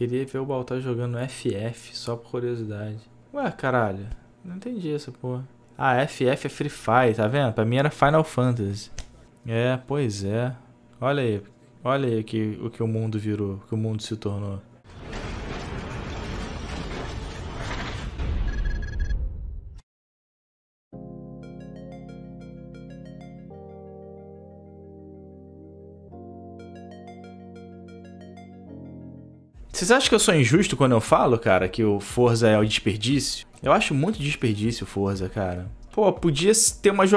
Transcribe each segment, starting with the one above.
Queria ver o Baltar jogando FF, só por curiosidade. Ué, caralho. Não entendi essa porra. Ah, FF é Free Fire, tá vendo? Pra mim era Final Fantasy. É, pois é. Olha aí. Olha aí que, o que o mundo virou, o que o mundo se tornou. Vocês acham que eu sou injusto quando eu falo, cara, que o Forza é o desperdício? Eu acho muito desperdício o Forza, cara. Pô, podia ter uma,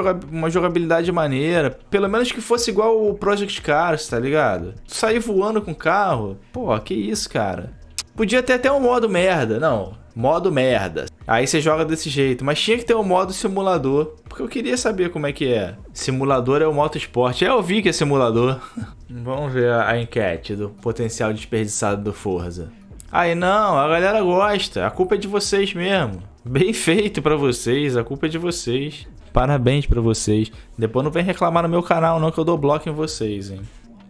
jogabilidade maneira. Pelo menos que fosse igual o Project Cars, tá ligado? Sair voando com o carro. Pô, que isso, cara. Podia ter até um modo merda. Não, modo merda. Aí você joga desse jeito. Mas tinha que ter um modo simulador. Porque eu queria saber como é que é. Simulador é o motosport. É, eu vi que é simulador. Vamos ver a enquete do potencial desperdiçado do Forza. Aí não, a galera gosta. A culpa é de vocês mesmo. Bem feito para vocês, a culpa é de vocês. Parabéns para vocês. Depois não vem reclamar no meu canal não que eu dou bloco em vocês, hein.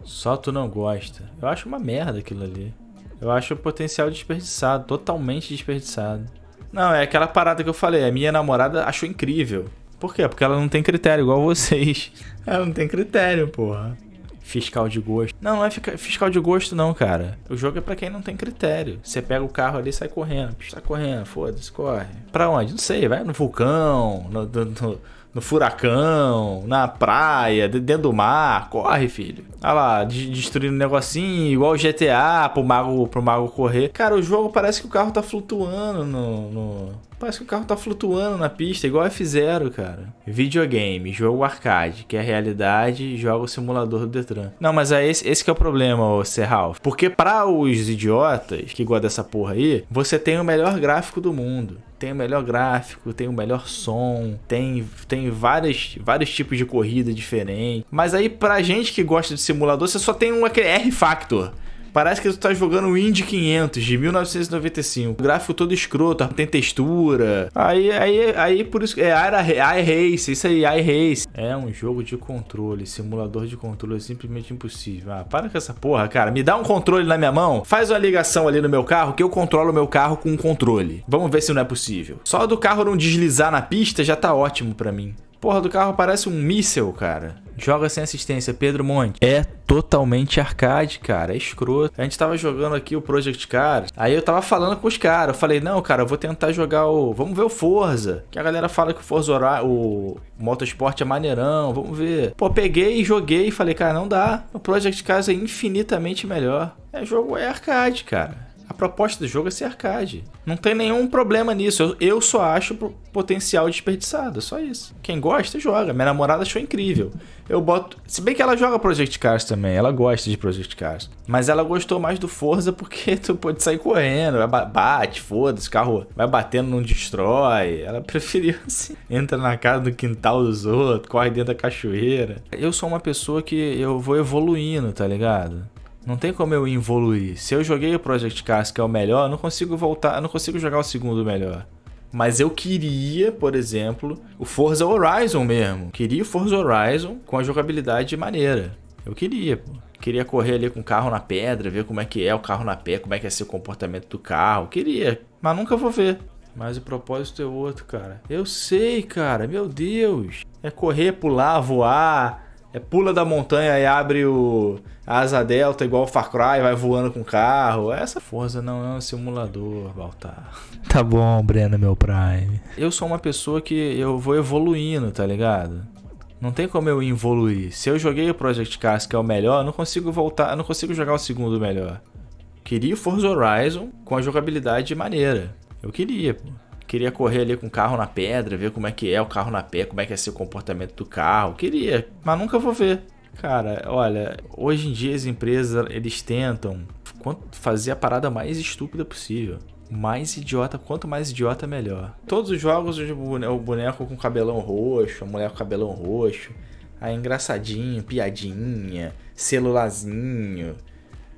Só tu não gosta. Eu acho uma merda aquilo ali. Eu acho o potencial desperdiçado, totalmente desperdiçado. Não, é aquela parada que eu falei. A minha namorada achou incrível. Por quê? Porque ela não tem critério igual vocês. Ela não tem critério, porra fiscal de gosto. Não, não é fiscal de gosto, não, cara. O jogo é para quem não tem critério. Você pega o carro ali e sai correndo. Sai correndo, foda-se, corre. Pra onde? Não sei, vai no vulcão, no, no, no no furacão, na praia, dentro do mar. Corre, filho. Olha lá, destruindo um negocinho, igual o GTA, pro mago, pro mago correr. Cara, o jogo parece que o carro tá flutuando no, no, Parece que o carro tá flutuando na pista, igual F0, cara. Videogame, jogo arcade, que é realidade, joga o simulador do Detran. Não, mas é esse, esse que é o problema, ô Serral. Porque para os idiotas que gostam dessa porra aí, você tem o melhor gráfico do mundo tem o melhor gráfico, tem o melhor som, tem, tem várias, vários tipos de corrida diferentes. Mas aí, pra gente que gosta de simulador, você só tem um R-Factor. Parece que tu tá jogando o Indy 500 de 1995. O gráfico todo escroto, tem textura. Aí, aí, aí por isso. É iRace, isso aí, iRace. É um jogo de controle, simulador de controle é simplesmente impossível. Ah, para com essa porra, cara. Me dá um controle na minha mão, faz uma ligação ali no meu carro que eu controlo o meu carro com um controle. Vamos ver se não é possível. Só do carro não deslizar na pista já tá ótimo pra mim. Porra, do carro parece um míssel, cara. Joga sem assistência, Pedro Monte. É totalmente arcade, cara. É escroto. A gente tava jogando aqui o Project Cars. Aí eu tava falando com os caras. Eu falei, não, cara, eu vou tentar jogar o. Vamos ver o Forza. Que a galera fala que o Forza o Motorsport é maneirão. Vamos ver. Pô, peguei, joguei e falei, cara, não dá. O Project Cars é infinitamente melhor. É jogo é arcade, cara. A proposta do jogo é ser arcade. Não tem nenhum problema nisso. Eu, eu só acho potencial desperdiçado, só isso. Quem gosta, joga. Minha namorada achou incrível. Eu boto. Se bem que ela joga Project Cars também, ela gosta de Project Cars. Mas ela gostou mais do Forza porque tu pode sair correndo, bate, foda-se, carro vai batendo, não destrói. Ela preferiu assim. Entra na casa do quintal dos outros, corre dentro da cachoeira. Eu sou uma pessoa que eu vou evoluindo, tá ligado? Não tem como eu evoluir. Se eu joguei o Project Cars, que é o melhor, eu não consigo voltar, eu não consigo jogar o segundo melhor. Mas eu queria, por exemplo, o Forza Horizon mesmo. Queria o Forza Horizon com a jogabilidade maneira. Eu queria, pô. Queria correr ali com o carro na pedra, ver como é que é o carro na pé, como é que é ser o comportamento do carro. Queria, mas nunca vou ver. Mas o propósito é outro, cara. Eu sei, cara. Meu Deus. É correr, pular, voar, é, pula da montanha e abre o a asa delta igual o Far Cry, vai voando com o carro. É essa força não é um simulador, Baltar. Tá bom, Breno, meu Prime. Eu sou uma pessoa que eu vou evoluindo, tá ligado? Não tem como eu evoluir. Se eu joguei o Project Cars, que é o melhor, não consigo voltar, não consigo jogar o segundo melhor. Queria o Forza Horizon com a jogabilidade maneira. Eu queria, pô. Queria correr ali com o carro na pedra, ver como é que é o carro na pé, como é que é ser o comportamento do carro. Queria, mas nunca vou ver. Cara, olha, hoje em dia as empresas, eles tentam fazer a parada mais estúpida possível mais idiota, quanto mais idiota, melhor. Todos os jogos, o boneco com cabelão roxo, a mulher com cabelão roxo, aí engraçadinho, piadinha, celularzinho,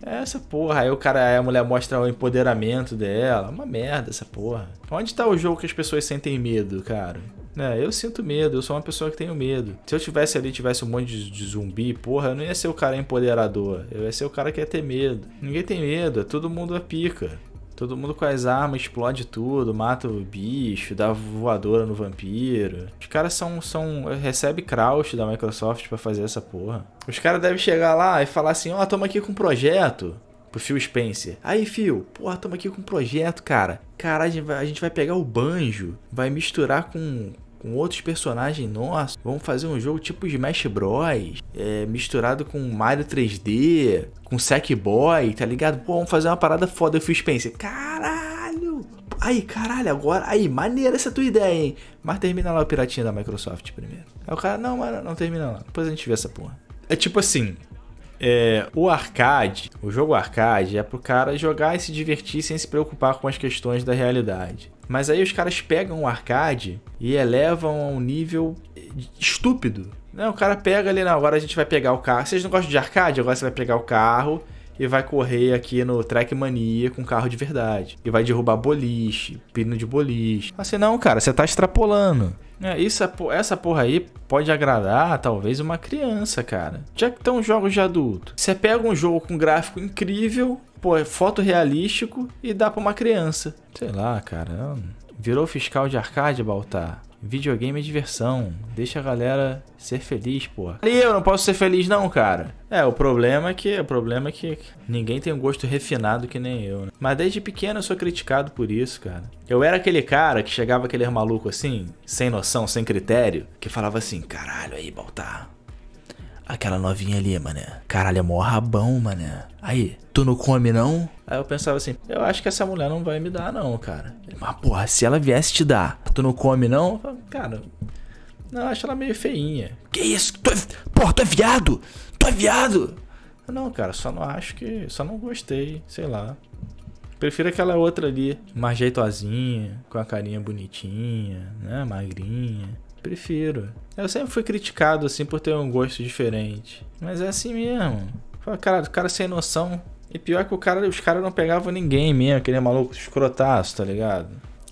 é essa porra, aí o cara, a mulher mostra o empoderamento dela. Uma merda essa porra. Onde tá o jogo que as pessoas sentem medo, cara? É, eu sinto medo, eu sou uma pessoa que tenho medo. Se eu tivesse ali, tivesse um monte de, de, zumbi, porra, eu não ia ser o cara empoderador. Eu ia ser o cara que ia ter medo. Ninguém tem medo, é todo mundo a pica. Todo mundo com as armas, explode tudo, mata o bicho, dá voadora no vampiro. Os caras são. são recebe crouch da Microsoft para fazer essa porra. Os caras devem chegar lá e falar assim: ó, oh, tamo aqui com um projeto. Pro Phil Spencer. Aí, Phil, porra, tamo aqui com um projeto, cara. Caralho, a gente vai pegar o banjo, vai misturar com, com outros personagens nossos. Vamos fazer um jogo tipo Smash Bros. É, misturado com Mario 3D, com Sackboy, tá ligado? Pô, vamos fazer uma parada foda. Eu fiz Spencer. Caralho! Aí, caralho, agora. Aí, maneira essa tua ideia, hein? Mas termina lá o piratinha da Microsoft primeiro. Aí o cara, não, mano, não termina lá. Depois a gente vê essa porra. É tipo assim, é, o arcade, o jogo arcade é pro cara jogar e se divertir sem se preocupar com as questões da realidade. Mas aí os caras pegam o arcade e elevam a um nível estúpido. Não, né, o cara pega ali, não, agora a gente vai pegar o carro. Vocês não gostam de arcade? Agora você vai pegar o carro e vai correr aqui no Trackmania com carro de verdade. E vai derrubar boliche, pino de boliche. Assim, não, cara, você tá extrapolando. É, isso, essa porra aí pode agradar talvez uma criança, cara. Já que estão jogos de adulto. Você pega um jogo com gráfico incrível pô, é fotorrealístico e dá pra uma criança. Sei lá, cara. É virou fiscal de arcade, Baltar. Videogame é diversão. Deixa a galera ser feliz, pô. E eu não posso ser feliz, não, cara. É, o problema é que. O problema é que ninguém tem um gosto refinado que nem eu, né? Mas desde pequeno eu sou criticado por isso, cara. Eu era aquele cara que chegava aquele maluco assim, sem noção, sem critério, que falava assim, caralho aí, Baltar. Aquela novinha ali, mané. Caralho, é mó rabão, mané. Aí, tu não come não? Aí eu pensava assim, eu acho que essa mulher não vai me dar não, cara. Mas porra, se ela viesse te dar, tu não come não? cara, não, eu acho ela meio feinha. Que isso? Tu é... Porra, tu é viado? Tu é viado? Não, cara, só não acho que... Só não gostei, sei lá. Prefiro aquela outra ali, mais jeitosinha, com a carinha bonitinha, né, magrinha. Prefiro. Eu sempre fui criticado, assim, por ter um gosto diferente. Mas é assim mesmo. Fala, cara, o cara sem noção. E pior que o cara, os caras não pegavam ninguém mesmo, aquele maluco escrotaço, tá ligado?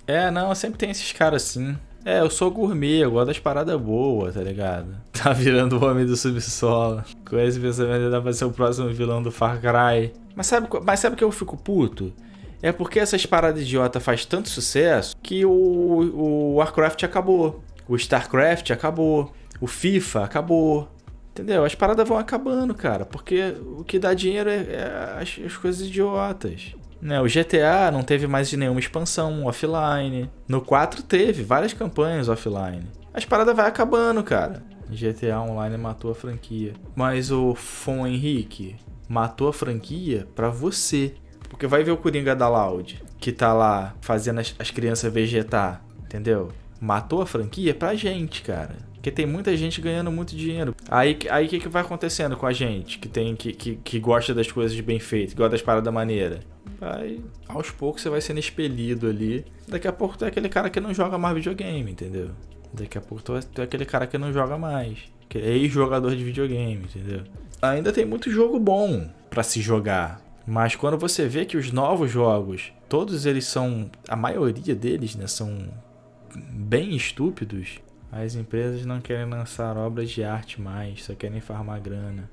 É, não, sempre tem esses caras assim. É, eu sou gourmet, eu gosto das paradas boas, tá ligado? Tá virando o homem do subsolo. Com esse pensamento ele dá pra ser o próximo vilão do Far Cry. Mas sabe, mas sabe que eu fico puto? É porque essas paradas idiota faz tanto sucesso que o, o Warcraft acabou. O StarCraft acabou. O FIFA acabou. Entendeu? As paradas vão acabando, cara. Porque o que dá dinheiro é, é as, as, coisas idiotas. Né, o GTA não teve mais de nenhuma expansão offline. No 4 teve várias campanhas offline. As paradas vai acabando, cara. GTA Online matou a franquia. Mas o Fon Henrique matou a franquia pra você. Porque vai ver o Coringa da Loud, que tá lá fazendo as, as crianças vegetar, entendeu? matou a franquia pra gente, cara. Porque tem muita gente ganhando muito dinheiro. Aí o aí que, que vai acontecendo com a gente que tem que, que, que gosta das coisas bem feitas, que gosta das paradas maneiras? Vai, aos poucos você vai sendo expelido ali. Daqui a pouco tu é aquele cara que não joga mais videogame, entendeu? Daqui a pouco tu é, tu é aquele cara que não joga mais. Que é ex-jogador de videogame, entendeu? Ainda tem muito jogo bom para se jogar. Mas quando você vê que os novos jogos, todos eles são. A maioria deles, né? São bem estúpidos, as empresas não querem lançar obras de arte mais, só querem farmar grana.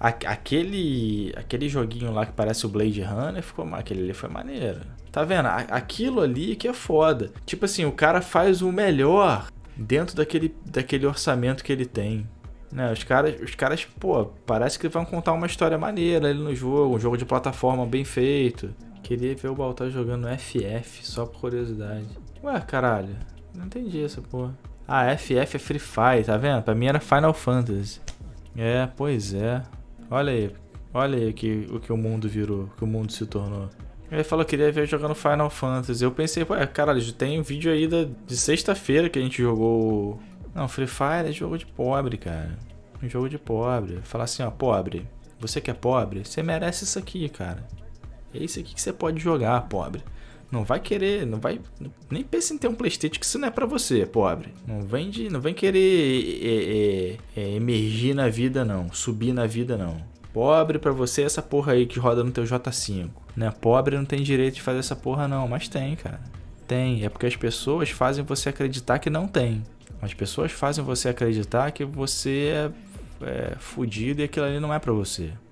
Aquele, aquele joguinho lá que parece o Blade Runner, ficou, aquele ali foi maneiro. Tá vendo? Aquilo ali que é foda. Tipo assim, o cara faz o melhor dentro daquele, daquele orçamento que ele tem. Né, os caras, os caras, pô, parece que vão contar uma história maneira ali no jogo, um jogo de plataforma bem feito. Queria ver o Baltar jogando FF, só por curiosidade. Ué, caralho, não entendi essa porra. Ah, FF é Free Fire, tá vendo? Pra mim era Final Fantasy. É, pois é. Olha aí. Olha aí que, o que o mundo virou, o que o mundo se tornou. Ele falou que queria ver jogando Final Fantasy. Eu pensei, pô, é, caralho, tem um vídeo aí da, de sexta-feira que a gente jogou. Não, Free Fire é jogo de pobre, cara. Um jogo de pobre. Falar assim, ó, pobre, você que é pobre, você merece isso aqui, cara. É isso aqui que você pode jogar, pobre. Não vai querer, não vai. Nem pense em ter um Playstation que isso não é para você, pobre. Não vem, de, não vem querer é, é, é, emergir na vida, não. Subir na vida, não. Pobre para você é essa porra aí que roda no teu J5. Né? Pobre não tem direito de fazer essa porra, não. Mas tem, cara. Tem. É porque as pessoas fazem você acreditar que não tem. As pessoas fazem você acreditar que você é, é fudido e aquilo ali não é para você.